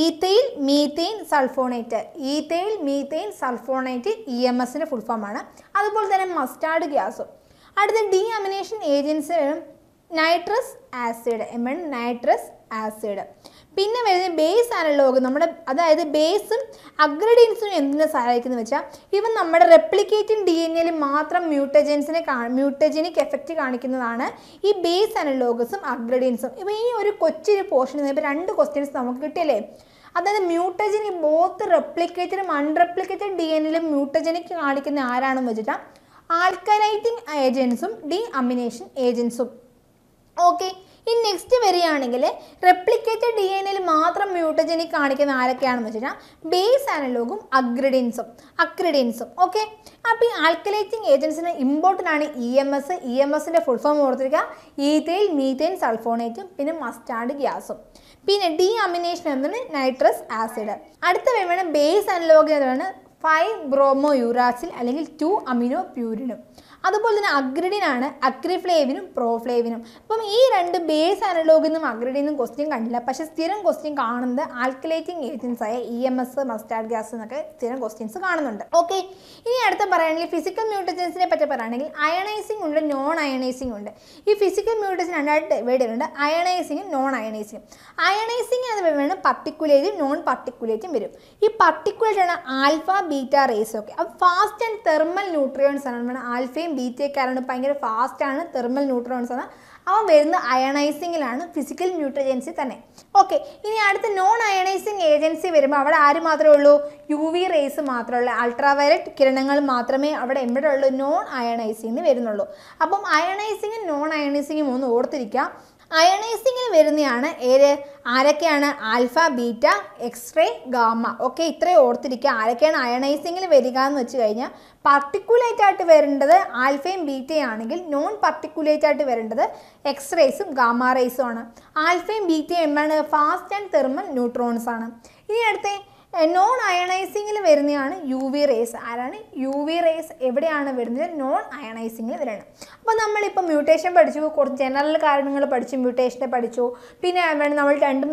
ethyl methane sulphonate ethyl methane sulphonate E M എസിൻ്റെ ഫുൾ ഫോമാണ് അതുപോലെ തന്നെ മസ്റ്റാർഡ് ഗ്യാസും അടുത്ത deamination agency nitrous acid എമൺ നൈട്രസ് ആസിഡ് പിന്നെ വരുന്നത് ബേസ് അനലോഗ് നമ്മുടെ അതായത് ബേസും അഗ്രഡീൻസും എന്തിനെ സഹായിക്കുന്നു വെച്ചാൽ ഇവ നമ്മുടെ റെപ്ലിക്കേറ്റിംഗ് ഡി എൻ എയിൽ മാത്രം മ്യൂട്ടജൻസിനെ കാ മ്യൂട്ടജനിക് എഫക്റ്റ് കാണിക്കുന്നതാണ് ഈ ബേസ് അനലോഗസും അഗ്രഡീൻസും ഇപ്പോൾ ഈ ഒരു കൊച്ചൊരു പോർഷൻ ഇപ്പം രണ്ട് ക്വസ്റ്റ്യൻസ് നമുക്ക് കിട്ടിയല്ലേ അതായത് മ്യൂട്ടജനി ബോത്ത് റെപ്ലിക്കേറ്റഡും അൺറെപ്ലിക്കേറ്റഡ് ഡി എൻ എയിലും മ്യൂട്ടജനിക് കാണിക്കുന്ന ആരാണെന്ന് വെച്ചിട്ടാൽ ആൽക്കലൈറ്റിംഗ് ഏജൻസും ഡി അമിനേഷൻ ഏജൻസും ഓക്കെ ആണെങ്കിൽ റെപ്ലിക്കേറ്റഡ് ഡി എൻ എയിൽ മാത്രം മ്യൂട്ടജനിക് കാണിക്കുന്ന ആരൊക്കെയാണെന്ന് വെച്ചാൽ ബേസ് ആനലോഗും അഗ്രിഡിൻസും അക്രിഡിൻസും ഓക്കെ അപ്പോൾ ഈ ആൽക്കുലേറ്റിംഗ് ഏജൻസിന് ഇമ്പോർട്ടൻ്റ് ആണ് E M S E M എസിൻ്റെ ഫുൾ ഫോം ഓർത്തിരിക്കുക ഈത്തയിൽ മീത്തൈൻ സൾഫോണേറ്റും പിന്നെ മസ്റ്റാർഡ് ഗ്യാസും പിന്നെ ഡി അമിനേഷൻ എന്നാണ് നൈട്രസ് ആസിഡ് അടുത്ത വേണം ബേസ് അനലോഗ് എന്ന് പറയുന്നത് ഫൈവ് ബ്രോമോ യൂറാസിൽ അല്ലെങ്കിൽ ടു അമിനോ പ്യൂരിനും അതുപോലെ തന്നെ അഗ്രിഡിനാണ് അക്രിഫ്ലേവിനും പ്രോഫ്ലേവിനും അപ്പം ഈ രണ്ട് ബേസ് അനലോഗിന്നും നിന്നും ക്വസ്റ്റ്യൻ കണ്ടില്ല പക്ഷേ സ്ഥിരം ക്വസ്റ്റ്യൻ കാണുന്നത് ആൽക്കുലേറ്റിംഗ് ഏജൻസ് ആയ E M S mustard gas എന്നൊക്കെ സ്ഥിരം ക്വസ്റ്റ്യൻസ് കാണുന്നുണ്ട് ഓക്കെ ഇനി അടുത്ത പറയുകയാണെങ്കിൽ ഫിസിക്കൽ മ്യൂട്ടജൻസിനെ പറ്റി പറയുകയാണെങ്കിൽ അയണൈസിംഗ് ഉണ്ട് നോൺ അയണൈസിംഗ് ഉണ്ട് ഈ ഫിസിക്കൽ മ്യൂട്ടജൻ രണ്ടായിട്ട് ഡിവൈഡ് അയണൈസിങ്ങും നോൺ അയണൈസിങ്ങും അയണൈസിങ് എന്ന് പറയുന്നത് പർട്ടിക്കുലേറ്റും നോൺ പർട്ടിക്കുലേറ്റും വരും ഈ പർട്ടിക്കുലേറ്റ് ആണ് ആൽഫ ബീറ്റ റേസ് ഓക്കെ അപ്പോൾ ഫാസ്റ്റ് ആൻഡ് തെർമൽ ന്യൂട്രിയൻസ് ആണ് ആൽഫയും ബി ആരാണ് ഭയങ്കര ഫാസ്റ്റാണ് തെർമൽ ന്യൂട്രോൺസ് ആണ് അവൻ വരുന്ന അയണൈസിങ്ങിലാണ് ഫിസിക്കൽ ന്യൂട്രജൻസി തന്നെ ഓക്കെ ഇനി അടുത്ത നോൺ അയണൈസിങ് ഏജൻസി വരുമ്പോൾ അവിടെ ആര് മാത്രമേ ഉള്ളൂ യു വി റേസ് മാത്രമേ ഉള്ളൂ അൾട്രാവയലറ്റ് കിരണങ്ങൾ മാത്രമേ അവിടെ എവിടെ ഉള്ളൂ നോൺ അയണൈസിങ്ങിന് വരുന്നുള്ളൂ അപ്പം അയണൈസിങ്ങും നോൺ അയണൈസിങ്ങും ഒന്ന് ഓർത്തിരിക്കാം അയണൈസിങ്ങിന് വരുന്നതാണ് ഏത് ആരൊക്കെയാണ് ആൽഫ ബീറ്റ എക്സ്റേ ഗാമ ഒക്കെ ഇത്രയും ഓർത്തിരിക്കുക ആരൊക്കെയാണ് അയണൈസിങ്ങിൽ വരിക എന്ന് വെച്ച് കഴിഞ്ഞാൽ പർട്ടിക്കുലേറ്റ് ആയിട്ട് വരേണ്ടത് ആൽഫയും ബീറ്റയും ആണെങ്കിൽ നോൺ പർട്ടിക്കുലേറ്റ് ആയിട്ട് വരേണ്ടത് എക്സ്റേസും ഗാമ റേസും ആണ് ആൽഫയും ബീറ്റയും എന്താണ് ഫാസ്റ്റ് ആൻഡ് തെർമൽ ന്യൂട്രോൺസ് ആണ് ഇനി അടുത്ത നോൺ അയണൈസിങ്ങിൽ വരുന്നതാണ് യു വി റേസ് ആരാണ് യു വി റേസ് എവിടെയാണ് വരുന്നത് നോൺ അയണൈസിങ്ങിൽ വരണം അപ്പോൾ നമ്മളിപ്പോൾ മ്യൂട്ടേഷൻ പഠിച്ചു കുറച്ച് ജനറൽ കാരണങ്ങൾ പഠിച്ചു മ്യൂട്ടേഷനെ പഠിച്ചു പിന്നെ വേണം നമ്മൾ രണ്ടും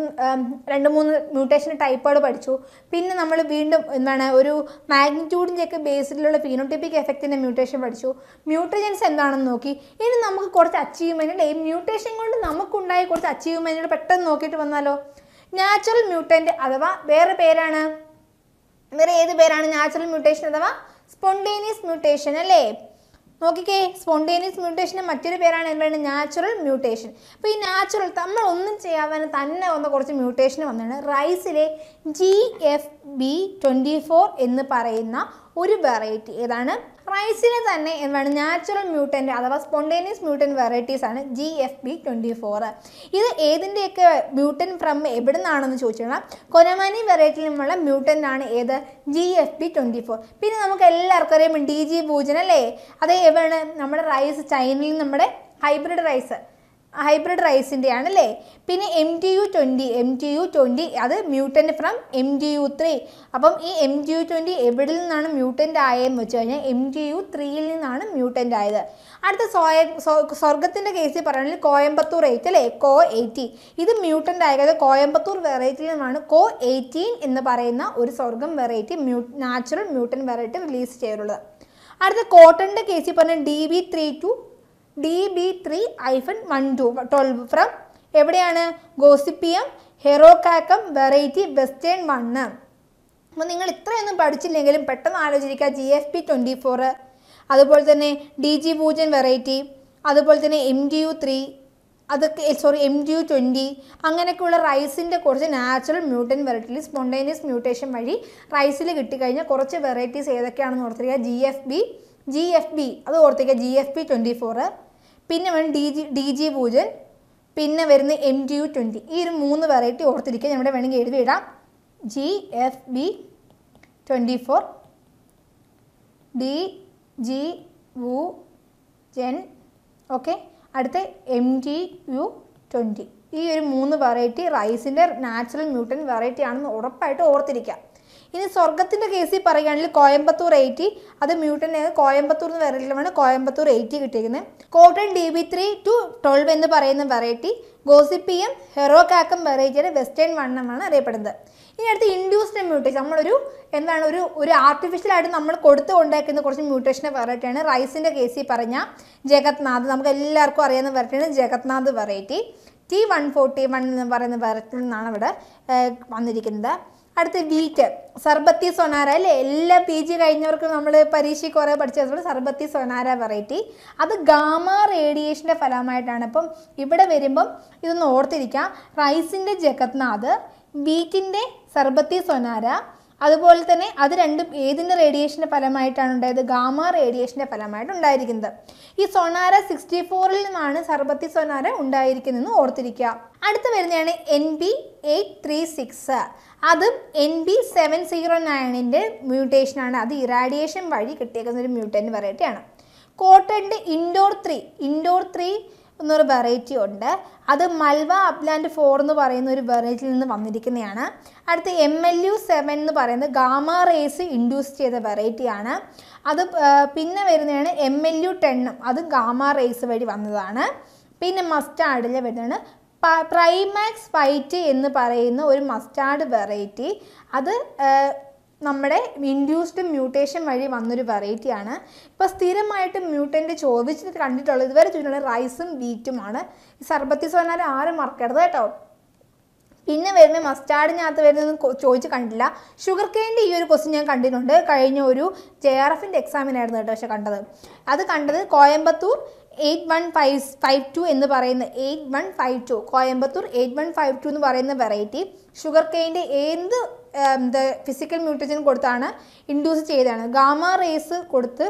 രണ്ട് മൂന്ന് മ്യൂട്ടേഷൻ ടൈപ്പുകൾ പഠിച്ചു പിന്നെ നമ്മൾ വീണ്ടും എന്താണ് ഒരു മാഗ്നിറ്റ്യൂഡിൻ്റെ ഒക്കെ ബേസിലുള്ള ഫീനോട്ടിപ്പിക് എഫക്റ്റിൻ്റെ മ്യൂട്ടേഷൻ പഠിച്ചു മ്യൂട്ടജൻസ് എന്താണെന്ന് നോക്കി ഇനി നമുക്ക് കുറച്ച് അച്ചീവ്മെൻറ്റുണ്ട് ഈ മ്യൂട്ടേഷൻ കൊണ്ട് നമുക്കുണ്ടായ കുറച്ച് അച്ചീവ്മെൻറ്റുകൾ പെട്ടെന്ന് നോക്കിയിട്ട് വന്നാലോ നാച്ചുറൽ മ്യൂട്ടൻ്റ് അഥവാ വേറെ പേരാണ് വേറെ ഏത് പേരാണ് നാച്ചുറൽ മ്യൂട്ടേഷൻ അഥവാ സ്പോണ്ടേനിയസ് മ്യൂട്ടേഷൻ അല്ലേ നോക്കിക്കേ സ്പോണ്ടേനിയസ് മ്യൂട്ടേഷൻ്റെ മറ്റൊരു പേരാണ് എന്താണ് നാച്ചുറൽ മ്യൂട്ടേഷൻ അപ്പോൾ ഈ നാച്ചുറൽ നമ്മൾ ഒന്നും ചെയ്യാതെ തന്നെ വന്ന കുറച്ച് മ്യൂട്ടേഷൻ വന്നാണ് റൈസിലെ G F B twenty four എന്ന് പറയുന്ന ഒരു വെറൈറ്റി ഏതാണ് റൈസിലെ തന്നെ എന്താണ് നാച്ചുറൽ മ്യൂട്ടൻ്റ് അഥവാ സ്പോണ്ടേനിയസ് മ്യൂട്ടൻ വെറൈറ്റീസ് ആണ് G F B twenty four ഇത് ഏതിൻ്റെയൊക്കെ മ്യൂട്ടൻ ഫ്രം എവിടെ നിന്നാണെന്ന് ചോദിച്ചാൽ കൊനമാനി വെറൈറ്റിയിൽ നിന്നുള്ള മ്യൂട്ടൻ്റ് ആണ് ഏത് G F B twenty four പിന്നെ നമുക്ക് എല്ലാവർക്കും അറിയാം ഡി ജി പൂജൻ അല്ലേ അതേ എവിടെ നമ്മുടെ റൈസ് ചൈനയിൽ നമ്മുടെ ഹൈബ്രിഡ് റൈസ് ഹൈബ്രിഡ് ആണ് അല്ലേ പിന്നെ M T U twenty M T U twenty അത് mutant from M T U three അപ്പം ഈ എം ടി യു ട്വൻറ്റി എവിടെ നിന്നാണ് മ്യൂട്ടൻ്റ് ആയതെന്ന് വെച്ച് കഴിഞ്ഞാൽ എം ടി യു ത്രീയിൽ നിന്നാണ് മ്യൂട്ടൻ്റ് ആയത് അടുത്ത സോയ സ്വർഗത്തിൻ്റെ കേസിൽ പറയുകയാണെങ്കിൽ കോയമ്പത്തൂർ എയ്റ്റ് അല്ലേ കോ എയ്റ്റി ഇത് മ്യൂട്ടൻ്റ് ആയത് കോയമ്പത്തൂർ വെറൈറ്റിയിൽ നിന്നാണ് കോ എയ്റ്റീൻ എന്ന് പറയുന്ന ഒരു സ്വർഗം വെറൈറ്റി മ്യൂ നാച്ചുറൽ മ്യൂട്ടൻ വെറൈറ്റി റിലീസ് ചെയ്തിട്ടുള്ളത് അടുത്ത കോട്ടൻ്റെ കേസിൽ പറഞ്ഞാൽ D V three two D B three ഐഫൺ വൺ ടു ട്വൽവ് ഫ്രം എവിടെയാണ് Gossypium herbaceum variety western one അപ്പോൾ നിങ്ങൾ ഇത്രയൊന്നും പഠിച്ചില്ലെങ്കിലും പെട്ടെന്ന് ആലോചിക്കുക G F P twenty four അതുപോലെ തന്നെ ഡി ജി പൂജൻ വെറൈറ്റി അതുപോലെ തന്നെ എം ഡി യു ത്രീ അതൊക്കെ sorry M D U twenty അങ്ങനെയൊക്കെയുള്ള റൈസിൻ്റെ കുറച്ച് natural mutant varieties spontaneous mutation വഴി റൈസിൽ കിട്ടിക്കഴിഞ്ഞാൽ കുറച്ച് വെറൈറ്റീസ് ഏതൊക്കെയാണെന്ന് ഓർത്തിരിക്കുക G F B G F B അത് ഓർത്തേക്കുക G F B twenty four പിന്നെ വേണം ഡി ജി ഡി ജി പൂജൻ പിന്നെ വരുന്ന എം ജി യു ട്വൻറ്റി ഈ ഒരു മൂന്ന് വെറൈറ്റി ഓർത്തിരിക്കുക ഞാൻ ഇവിടെ വേണമെങ്കിൽ എഴുതി ഇടാം G F B twenty four D G വു ജെൻ ഓക്കെ അടുത്ത എം ജി യു ട്വൻറ്റി ഈ ഒരു മൂന്ന് വെറൈറ്റി റൈസിൻ്റെ നാച്ചുറൽ മ്യൂട്ടൻ വെറൈറ്റി ആണെന്ന് ഉറപ്പായിട്ട് ഓർത്തിരിക്കുക ഇനി സ്വർഗത്തിൻ്റെ കേസിൽ പറയുകയാണെങ്കിൽ കോയമ്പത്തൂർ എയ്റ്റി അത് മ്യൂട്ടൻ കോയമ്പത്തൂർ എന്ന് വെറൈറ്റിയിലാണ് കോയമ്പത്തൂർ എയ്റ്റി കിട്ടിയിരിക്കുന്നത് cotton D B three two twelve എന്ന് പറയുന്ന വെറൈറ്റി ഗോസിപ്പിയും ഹെറോകാക്കും വെറൈറ്റിയുടെ വെസ്റ്റേൺ വണ്ണമാണ് അറിയപ്പെടുന്നത് ഇനി അടുത്ത് ഇൻഡ്യൂസ്ഡ് മ്യൂട്ടേഷൻ നമ്മളൊരു എന്താണ് ഒരു ഒരു ആർട്ടിഫിഷ്യലായിട്ട് നമ്മൾ കൊടുത്ത് കുറച്ച് മ്യൂട്ടേഷൻ്റെ വെറൈറ്റിയാണ് റൈസിൻ്റെ കേസിൽ പറഞ്ഞ ജഗത്നാഥ് നമുക്ക് എല്ലാവർക്കും അറിയാവുന്ന വെറൈറ്റിയാണ് Jagannath variety T one forty one എന്ന് പറയുന്ന വെറൈറ്റിൽ നിന്നാണ് ഇവിടെ വന്നിരിക്കുന്നത് അടുത്ത വീക്ക് സർബത്തി സൊനാര അല്ലേ എല്ലാ പി ജി കഴിഞ്ഞവർക്കും നമ്മൾ പരീക്ഷയിൽ കുറേ പഠിച്ചതുകൊണ്ട് സർബത്തി സൊനാര വെറൈറ്റി അത് ഗാമ റേഡിയേഷൻ്റെ ഫലമായിട്ടാണ് അപ്പം ഇവിടെ വരുമ്പം ഇതൊന്ന് ഓർത്തിരിക്കാം റൈസിൻ്റെ ജഗത്നാഥ് വീറ്റിൻ്റെ സർബത്തി സൊനാര അതുപോലെ തന്നെ അത് രണ്ടും ഏതിൻ്റെ റേഡിയേഷൻ്റെ ഫലമായിട്ടാണ് ഉണ്ടായത് ഗാമ റേഡിയേഷൻ്റെ ഫലമായിട്ട് ഉണ്ടായിരിക്കുന്നത് ഈ സൊനാര സിക്സ്റ്റി ഫോറിൽ നിന്നാണ് സർബത്തി സൊനാര ഉണ്ടായിരിക്കുന്നതെന്ന് ഓർത്തിരിക്കുക അടുത്ത് വരുന്നതാണ് N B eight three six അതും എൻ ബി സെവൻ സീറോ നയണിൻ്റെ മ്യൂട്ടേഷനാണ് അത് ഇറാഡിയേഷൻ വഴി കിട്ടിയേക്കുന്ന ഒരു മ്യൂട്ടൻ വെറൈറ്റിയാണ് കോട്ടൻ്റെ ഇൻഡോർ ത്രീ ഇൻഡോർ ത്രീ എന്നൊരു വെറൈറ്റി ഉണ്ട് അത് മൽവ അപ്ലാൻഡ് ഫോർ എന്ന് പറയുന്ന ഒരു വെറൈറ്റിയിൽ നിന്ന് വന്നിരിക്കുന്നതാണ് അടുത്ത് എം എൽ യു സെവൻ എന്ന് പറയുന്നത് ഗാമ റേസ് ഇൻഡ്യൂസ് ചെയ്ത വെറൈറ്റിയാണ് അത് പിന്നെ വരുന്നതാണ് എം എൽ യു ടെണ്ണും അതും ഗാമ റേസ് വഴി വന്നതാണ് പിന്നെ മസ്റ്റാർഡിൽ വരുന്നതാണ് പ്രൈമാക്സ് വൈറ്റ് എന്ന് പറയുന്ന ഒരു മസ്റ്റാർഡ് വെറൈറ്റി അത് നമ്മുടെ ഇൻഡ്യൂസ്ഡ് മ്യൂട്ടേഷൻ വഴി വന്നൊരു വെറൈറ്റിയാണ് ഇപ്പോൾ സ്ഥിരമായിട്ട് മ്യൂട്ടൻ്റ് ചോദിച്ചിട്ട് കണ്ടിട്ടുള്ളത് ഇതുവരെ ചോദിച്ചിട്ടുള്ളത് റൈസും വീറ്റുമാണ് ഈ സർബത്തിസ് പറഞ്ഞാൽ ആരും മറക്കരുത് കേട്ടോ പിന്നെ വരുന്ന മസ്റ്റാർഡിനകത്ത് വരുന്നത് ചോദിച്ച് കണ്ടില്ല ഷുഗർ കെയിൻ്റെ ഈ ഒരു ക്വസ്റ്റ്യൻ ഞാൻ കണ്ടിട്ടുണ്ട് കഴിഞ്ഞ ഒരു ജെ ആർ എഫിൻ്റെ എക്സാമിനായിരുന്നു കേട്ടോ പക്ഷെ കണ്ടത് അത് കണ്ടത് Coimbatore eight one five five two എന്ന് പറയുന്ന eight one five two Coimbatore eight one five two എന്ന് പറയുന്ന വെറൈറ്റി ഷുഗർ കെയിൻ്റെ എന്ത് എന്താ ഫിസിക്കൽ മ്യൂട്ടജൻ കൊടുത്താണ് ഇൻഡ്യൂസ് ചെയ്തതാണ് ഗാമ റേസ് കൊടുത്ത്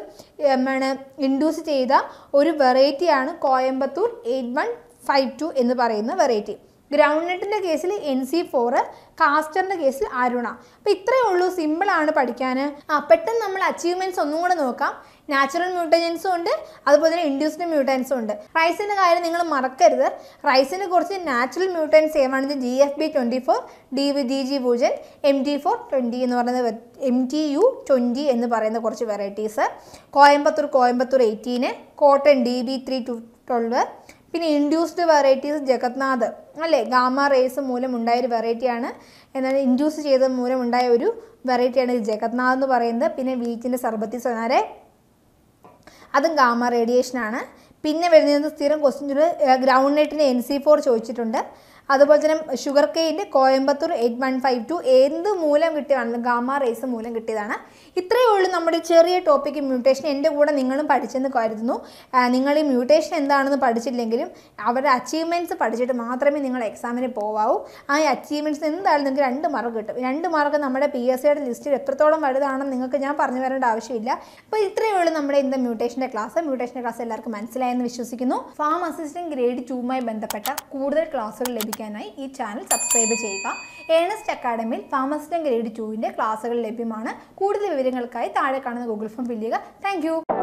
എന്താണ് ഇൻഡ്യൂസ് ചെയ്ത ഒരു വെറൈറ്റിയാണ് Coimbatore eight one five two എന്ന് പറയുന്ന വെറൈറ്റി ഗ്രൗണ്ട് നെറ്റിൻ്റെ കേസിൽ എൻ സി ഫോർ കാസ്റ്ററിൻ്റെ കേസിൽ അരുണ അപ്പം ഇത്രയേ ഉള്ളൂ സിമ്പിളാണ് പഠിക്കാൻ ആ പെട്ടെന്ന് നമ്മൾ അച്ചീവ്മെൻറ്റ്സ് ഒന്നും കൂടെ നോക്കാം നാച്ചുറൽ മ്യൂട്ടജൻസും ഉണ്ട് അതുപോലെ തന്നെ ഇൻഡ്യൂസ്ഡ് മ്യൂട്ടൻസും ഉണ്ട് റൈസിൻ്റെ കാര്യം നിങ്ങൾ മറക്കരുത് റൈസിന് കുറച്ച് നാച്ചുറൽ മ്യൂട്ടൻസ് ഏവാണെന്ന് G F B twenty four D V D G ഭൂജൻ എം ടി ഫോർ ട്വൻറ്റി എന്ന് പറയുന്ന എം ടി യു ട്വൻറ്റി എന്ന് പറയുന്ന കുറച്ച് വെറൈറ്റീസ് കോയമ്പത്തൂർ കോയമ്പത്തൂർ എയ്റ്റീന് cotton D B three two twelve പിന്നെ ഇൻഡ്യൂസ്ഡ് വെറൈറ്റീസ് ജഗത്നാഥ് അല്ലേ ഗാമ റേസ് മൂലം ഉണ്ടായ ഒരു വെറൈറ്റിയാണ് എന്നാൽ ഇൻഡ്യൂസ് ചെയ്ത മൂലം ഉണ്ടായ ഒരു വെറൈറ്റിയാണ് ഈ ജഗത്നാഥ് എന്ന് പറയുന്നത് പിന്നെ വീക്കിൻ്റെ സർബത്തി സൊനാരെ അതും ഗാമ റേഡിയേഷനാണ് പിന്നെ വരുന്നത് സ്ഥിരം ക്വസ്റ്റ്യൻ ഗ്രൗണ്ട് നെറ്റിന് എൻ സി ഫോർ ചോദിച്ചിട്ടുണ്ട് അതുപോലെ തന്നെ ഷുഗർ കെയിൻ്റെ Coimbatore eight one five two എന്ത് മൂലം കിട്ടിയതാണ് ഗാമ റേസ് മൂലം കിട്ടിയതാണ് ഇത്രയേ ഉള്ളൂ നമ്മുടെ ചെറിയ ടോപ്പിക്ക് മ്യൂട്ടേഷൻ എൻ്റെ കൂടെ നിങ്ങളും പഠിച്ചെന്ന് കരുതുന്നു നിങ്ങൾ ഈ മ്യൂട്ടേഷൻ എന്താണെന്ന് പഠിച്ചില്ലെങ്കിലും അവരുടെ അച്ചീവ്മെൻറ്റ്സ് പഠിച്ചിട്ട് മാത്രമേ നിങ്ങൾ എക്സാമിന് പോവാവൂ ആ അച്ചീവ്മെൻറ്റ്സ് എന്തായാലും നിങ്ങൾക്ക് രണ്ട് മാർക്ക് കിട്ടും രണ്ട് മാർക്ക് നമ്മുടെ പി എസ് സിയുടെ ലിസ്റ്റിൽ എത്രത്തോളം വലുതാണെന്ന് നിങ്ങൾക്ക് ഞാൻ പറഞ്ഞു തരേണ്ട ആവശ്യമില്ല അപ്പോൾ ഇത്രയേ ഉള്ളൂ നമ്മുടെ ഇന്ന് മ്യൂട്ടേഷൻ്റെ ക്ലാസ് മ്യൂട്ടേഷൻ്റെ ക്ലാസ് എല്ലാവർക്കും മനസ്സിലായെന്ന് വിശ്വസിക്കുന്നു ഫാം അസിസ്റ്റൻറ്റ് ഗ്രേഡ് ടുവുമായി ബന്ധപ്പെട്ട കൂടുതൽ ക്ലാസ്സുകൾ ലഭിക്കും ലഭിക്കാനായി ഈ ചാനൽ സബ്സ്ക്രൈബ് ചെയ്യുക ഏണസ്റ്റ് അക്കാഡമിയിൽ ഫാമസിൻ്റെ ഗ്രേഡ് ടുവിൻ്റെ ക്ലാസ്സുകൾ ലഭ്യമാണ് കൂടുതൽ വിവരങ്ങൾക്കായി താഴെ കാണുന്ന ഗൂഗിൾ ഫോം ഫില്ല് ചെയ്യുക താങ്ക്